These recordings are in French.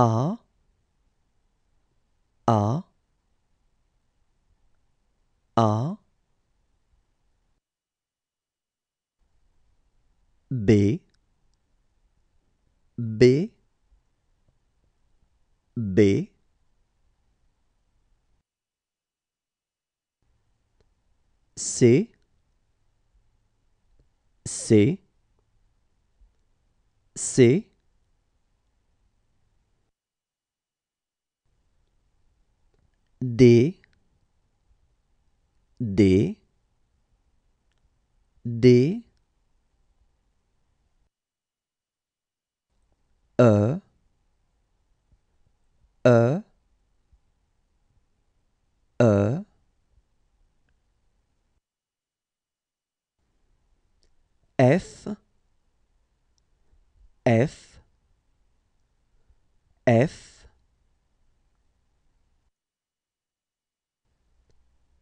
are D D D E E E F F F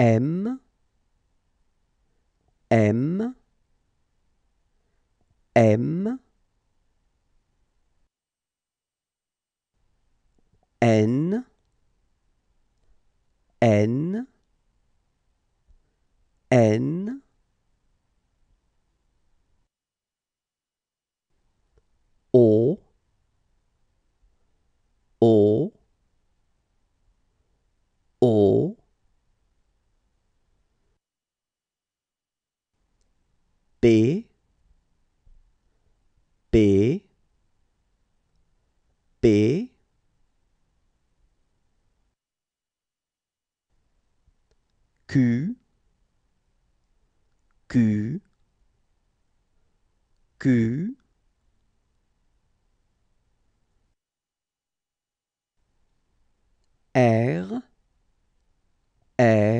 M, M, M, N, N, B B B Q Q Q R R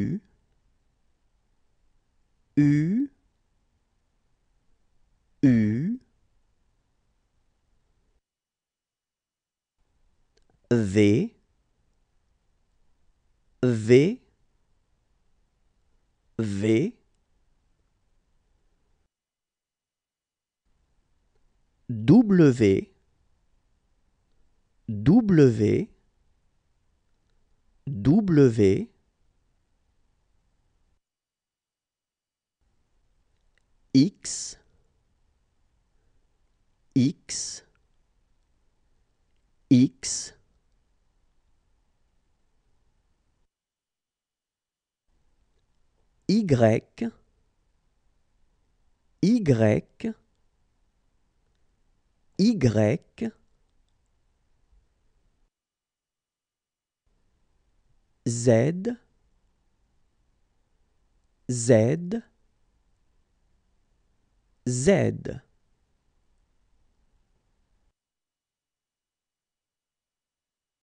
V V V W W W X X X Y, Y, Y, Z, Z, Z.